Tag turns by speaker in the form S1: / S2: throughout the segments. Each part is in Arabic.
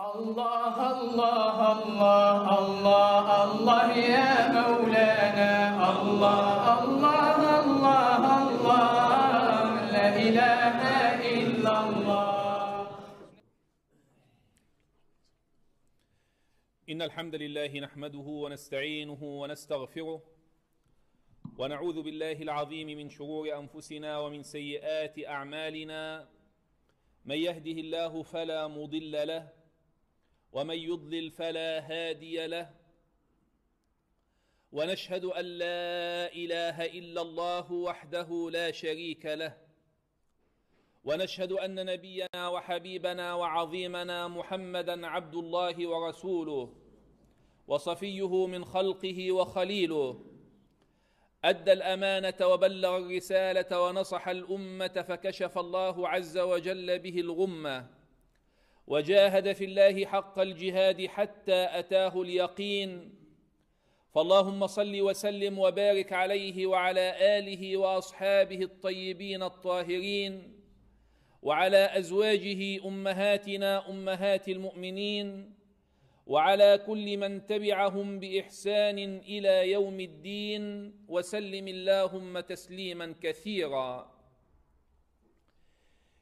S1: الله الله الله الله الله يا مولانا الله الله الله الله لا إله إلا الله إن الحمد لله نحمده ونستعينه ونستغفره ونعوذ بالله العظيم من شرور أنفسنا ومن سيئات أعمالنا من يهده الله فلا مضل له ومن يضلل فلا هادي له ونشهد ان لا اله الا الله وحده لا شريك له ونشهد ان نبينا وحبيبنا وعظيمنا محمدا عبد الله ورسوله وصفيه من خلقه وخليله ادى الامانه وبلغ الرساله ونصح الامه فكشف الله عز وجل به الغمه وجاهد في الله حق الجهاد حتى اتاه اليقين فاللهم صل وسلم وبارك عليه وعلى اله واصحابه الطيبين الطاهرين وعلى ازواجه امهاتنا امهات المؤمنين وعلى كل من تبعهم باحسان الى يوم الدين وسلم اللهم تسليما كثيرا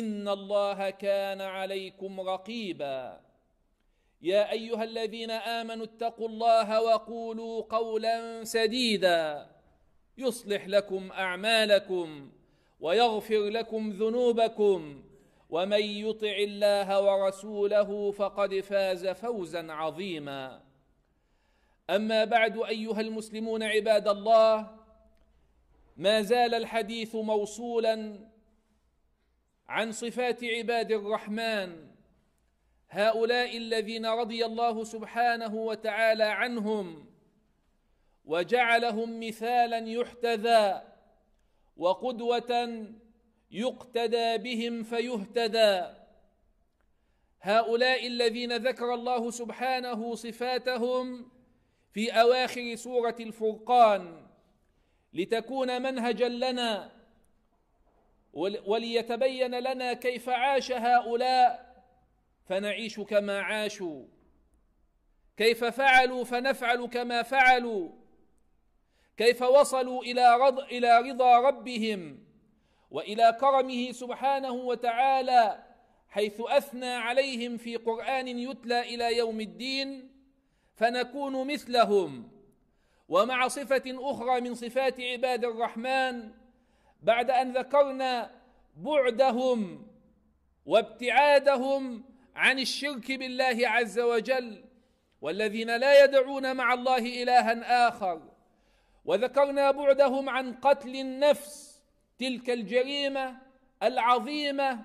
S1: ان الله كان عليكم رقيبا يا ايها الذين امنوا اتقوا الله وقولوا قولا سديدا يصلح لكم اعمالكم ويغفر لكم ذنوبكم ومن يطع الله ورسوله فقد فاز فوزا عظيما اما بعد ايها المسلمون عباد الله ما زال الحديث موصولا عن صفات عباد الرحمن هؤلاء الذين رضي الله سبحانه وتعالى عنهم وجعلهم مثالا يحتذى وقدوه يقتدى بهم فيهتدى هؤلاء الذين ذكر الله سبحانه صفاتهم في اواخر سوره الفرقان لتكون منهجا لنا وليتبين لنا كيف عاش هؤلاء فنعيش كما عاشوا كيف فعلوا فنفعل كما فعلوا كيف وصلوا الى رض الى رضا ربهم والى كرمه سبحانه وتعالى حيث اثنى عليهم في قران يتلى الى يوم الدين فنكون مثلهم ومع صفه اخرى من صفات عباد الرحمن بعد ان ذكرنا بعدهم وابتعادهم عن الشرك بالله عز وجل والذين لا يدعون مع الله الها اخر وذكرنا بعدهم عن قتل النفس تلك الجريمه العظيمه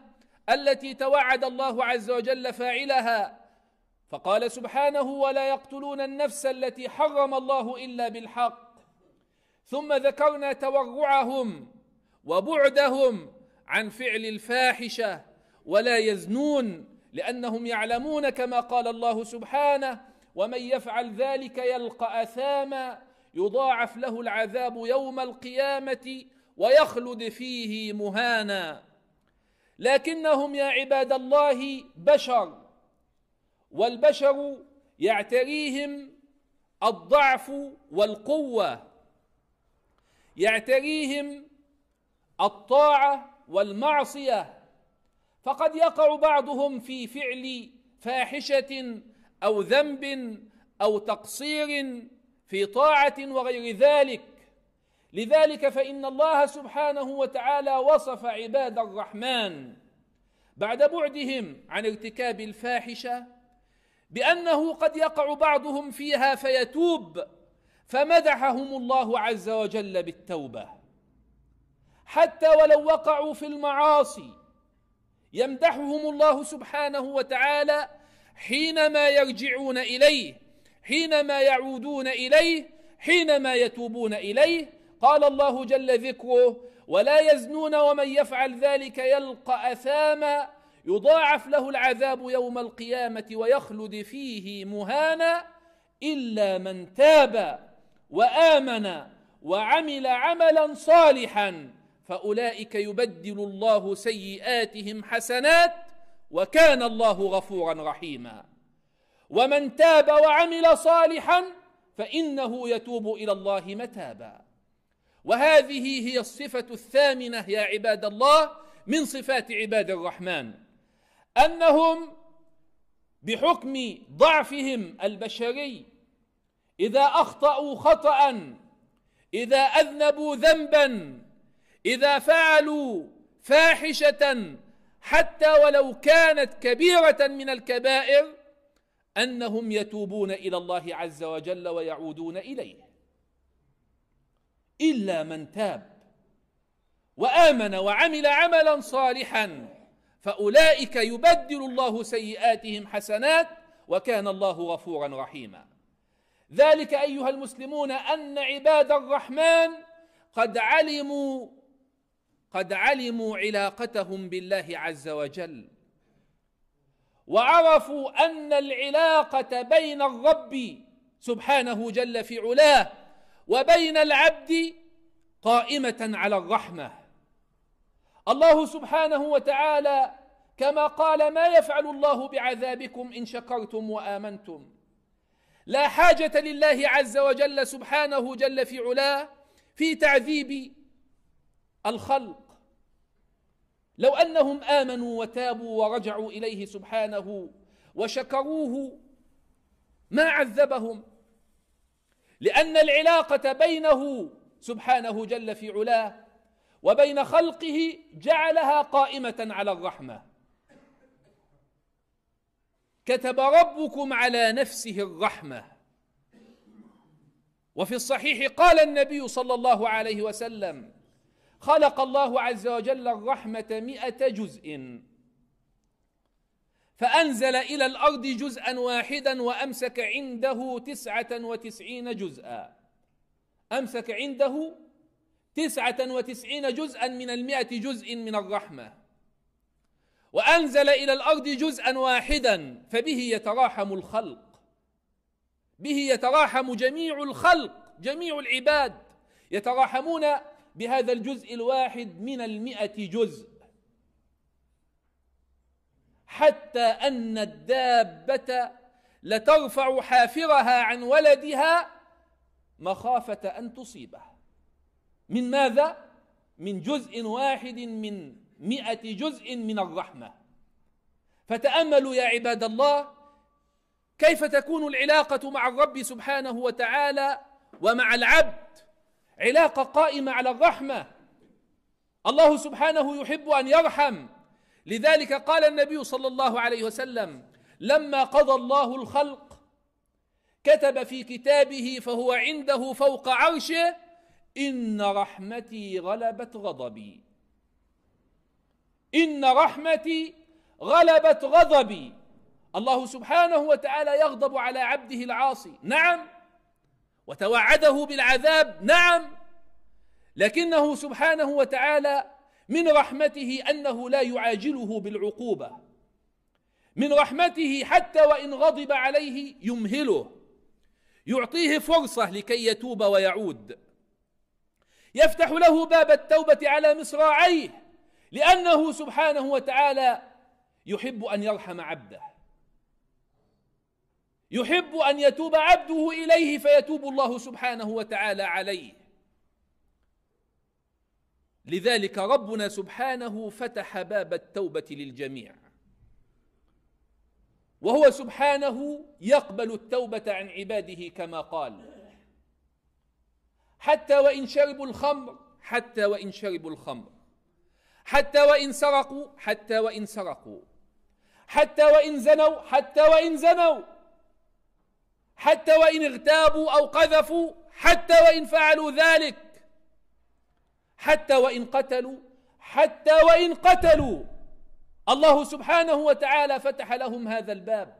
S1: التي توعد الله عز وجل فاعلها فقال سبحانه ولا يقتلون النفس التي حرم الله الا بالحق ثم ذكرنا تورعهم وبعدهم عن فعل الفاحشه ولا يزنون لانهم يعلمون كما قال الله سبحانه ومن يفعل ذلك يلقى اثاما يضاعف له العذاب يوم القيامه ويخلد فيه مهانا لكنهم يا عباد الله بشر والبشر يعتريهم الضعف والقوه يعتريهم الطاعة والمعصية فقد يقع بعضهم في فعل فاحشة أو ذنب أو تقصير في طاعة وغير ذلك لذلك فإن الله سبحانه وتعالى وصف عباد الرحمن بعد بعدهم عن ارتكاب الفاحشة بأنه قد يقع بعضهم فيها فيتوب فمدحهم الله عز وجل بالتوبه حتى ولو وقعوا في المعاصي يمدحهم الله سبحانه وتعالى حينما يرجعون اليه حينما يعودون اليه حينما يتوبون اليه قال الله جل ذكره ولا يزنون ومن يفعل ذلك يلقى اثاما يضاعف له العذاب يوم القيامه ويخلد فيه مهانا الا من تاب وامن وعمل عملا صالحا فاولئك يبدل الله سيئاتهم حسنات وكان الله غفورا رحيما ومن تاب وعمل صالحا فانه يتوب الى الله متابا وهذه هي الصفه الثامنه يا عباد الله من صفات عباد الرحمن انهم بحكم ضعفهم البشري اذا اخطاوا خطا اذا اذنبوا ذنبا اذا فعلوا فاحشه حتى ولو كانت كبيره من الكبائر انهم يتوبون الى الله عز وجل ويعودون اليه الا من تاب وامن وعمل عملا صالحا فاولئك يبدل الله سيئاتهم حسنات وكان الله غفورا رحيما ذلك ايها المسلمون ان عباد الرحمن قد علموا قد علموا علاقتهم بالله عز وجل وعرفوا ان العلاقه بين الرب سبحانه جل في علاه وبين العبد قائمه على الرحمه الله سبحانه وتعالى كما قال ما يفعل الله بعذابكم ان شكرتم وامنتم لا حاجه لله عز وجل سبحانه جل في علاه في تعذيب الخلق لو انهم امنوا وتابوا ورجعوا اليه سبحانه وشكروه ما عذبهم لان العلاقه بينه سبحانه جل في علاه وبين خلقه جعلها قائمه على الرحمه كتب ربكم على نفسه الرحمه وفي الصحيح قال النبي صلى الله عليه وسلم خلق الله عز وجل الرحمة مئة جزء فأنزل إلى الأرض جزءا واحدا وأمسك عنده تسعة وتسعين جزءا أمسك عنده تسعة وتسعين جزءا من المئة جزء من الرحمة وأنزل إلى الأرض جزءا واحدا فبه يتراحم الخلق به يتراحم جميع الخلق جميع العباد يتراحمون بهذا الجزء الواحد من المئة جزء حتى أن الدابة لترفع حافرها عن ولدها مخافة أن تصيبه من ماذا؟ من جزء واحد من مئة جزء من الرحمة فتأملوا يا عباد الله كيف تكون العلاقة مع الرب سبحانه وتعالى ومع العبد علاقة قائمة على الرحمة الله سبحانه يحب أن يرحم لذلك قال النبي صلى الله عليه وسلم لما قضى الله الخلق كتب في كتابه فهو عنده فوق عرشه إن رحمتي غلبت غضبي إن رحمتي غلبت غضبي الله سبحانه وتعالى يغضب على عبده العاصي نعم وتوعده بالعذاب نعم لكنه سبحانه وتعالى من رحمته انه لا يعاجله بالعقوبه من رحمته حتى وان غضب عليه يمهله يعطيه فرصه لكي يتوب ويعود يفتح له باب التوبه على مصراعيه لانه سبحانه وتعالى يحب ان يرحم عبده يحب ان يتوب عبده اليه فيتوب الله سبحانه وتعالى عليه لذلك ربنا سبحانه فتح باب التوبه للجميع وهو سبحانه يقبل التوبه عن عباده كما قال حتى وان شربوا الخمر حتى وان شربوا الخمر حتى وان سرقوا حتى وان سرقوا حتى وان زنوا حتى وان زنوا حتى وان اغتابوا او قذفوا حتى وان فعلوا ذلك حتى وإن قتلوا حتى وإن قتلوا الله سبحانه وتعالى فتح لهم هذا الباب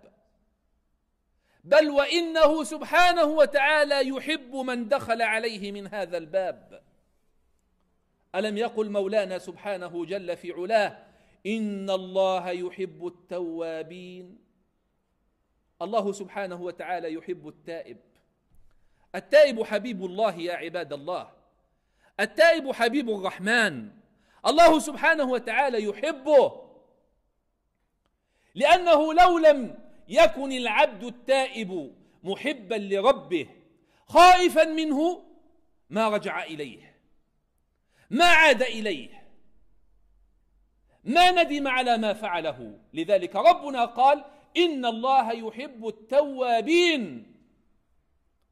S1: بل وإنه سبحانه وتعالى يحب من دخل عليه من هذا الباب ألم يقل مولانا سبحانه جل في علاه إن الله يحب التوابين الله سبحانه وتعالى يحب التائب التائب حبيب الله يا عباد الله التائب حبيب الرحمن الله سبحانه وتعالى يحبه لأنه لو لم يكن العبد التائب محبا لربه خائفا منه ما رجع إليه ما عاد إليه ما ندم على ما فعله لذلك ربنا قال إن الله يحب التوابين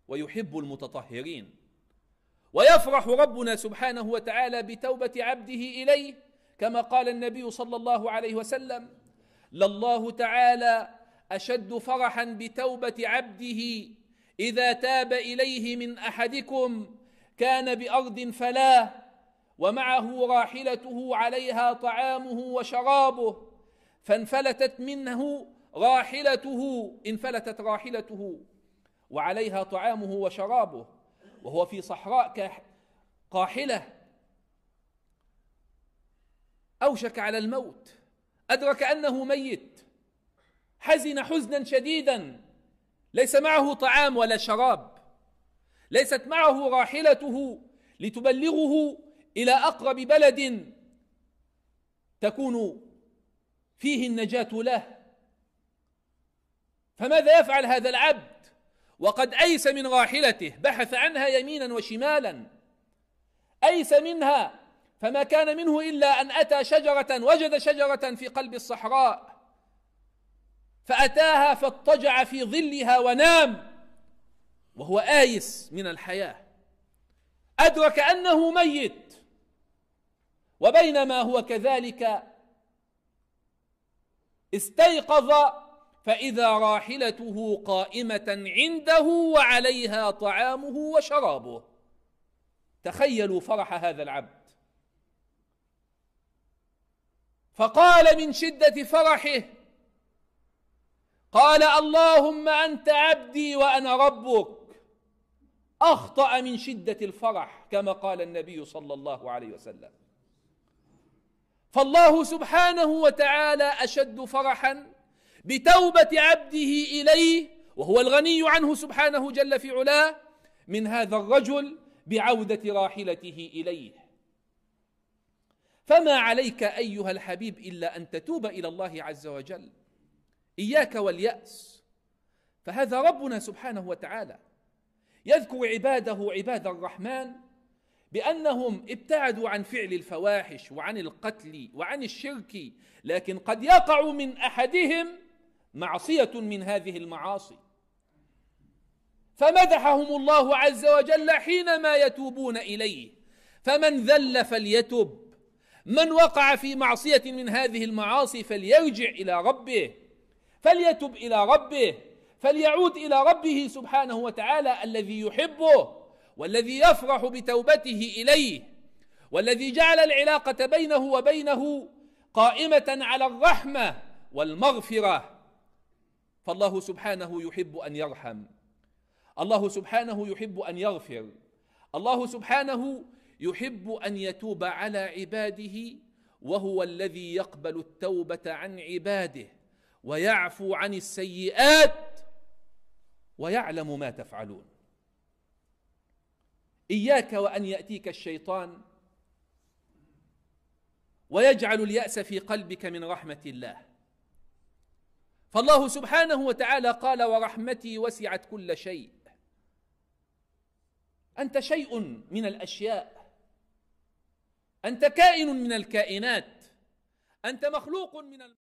S1: ويحب المتطهرين ويفرح ربنا سبحانه وتعالى بتوبه عبده اليه كما قال النبي صلى الله عليه وسلم لله تعالى اشد فرحا بتوبه عبده اذا تاب اليه من احدكم كان بارض فلاه ومعه راحلته عليها طعامه وشرابه فانفلتت منه راحلته انفلتت راحلته وعليها طعامه وشرابه وهو في صحراء قاحلة أوشك على الموت أدرك أنه ميت حزن حزنا شديدا ليس معه طعام ولا شراب ليست معه راحلته لتبلغه إلى أقرب بلد تكون فيه النجاة له فماذا يفعل هذا العبد وقد أيس من راحلته بحث عنها يمينا وشمالا أيس منها فما كان منه إلا أن أتى شجرة وجد شجرة في قلب الصحراء فأتاها فاضطجع في ظلها ونام وهو آيس من الحياة أدرك أنه ميت وبينما هو كذلك استيقظ فإذا راحلته قائمة عنده وعليها طعامه وشرابه تخيلوا فرح هذا العبد فقال من شدة فرحه قال اللهم أنت عبدي وأنا ربك أخطأ من شدة الفرح كما قال النبي صلى الله عليه وسلم فالله سبحانه وتعالى أشد فرحا بتوبة عبده إليه وهو الغني عنه سبحانه جل في علاه من هذا الرجل بعودة راحلته إليه فما عليك أيها الحبيب إلا أن تتوب إلى الله عز وجل إياك واليأس فهذا ربنا سبحانه وتعالى يذكر عباده عباد الرحمن بأنهم ابتعدوا عن فعل الفواحش وعن القتل وعن الشرك لكن قد يقع من أحدهم معصية من هذه المعاصي فمدحهم الله عز وجل حينما يتوبون إليه فمن ذل فليتب من وقع في معصية من هذه المعاصي فليرجع إلى ربه فليتب إلى ربه فليعود إلى ربه سبحانه وتعالى الذي يحبه والذي يفرح بتوبته إليه والذي جعل العلاقة بينه وبينه قائمة على الرحمة والمغفرة فالله سبحانه يحب ان يرحم الله سبحانه يحب ان يغفر الله سبحانه يحب ان يتوب على عباده وهو الذي يقبل التوبه عن عباده ويعفو عن السيئات ويعلم ما تفعلون اياك وان ياتيك الشيطان ويجعل الياس في قلبك من رحمه الله فالله سبحانه وتعالى قال ورحمتي وسعت كل شيء انت شيء من الاشياء انت كائن من الكائنات انت مخلوق من الم...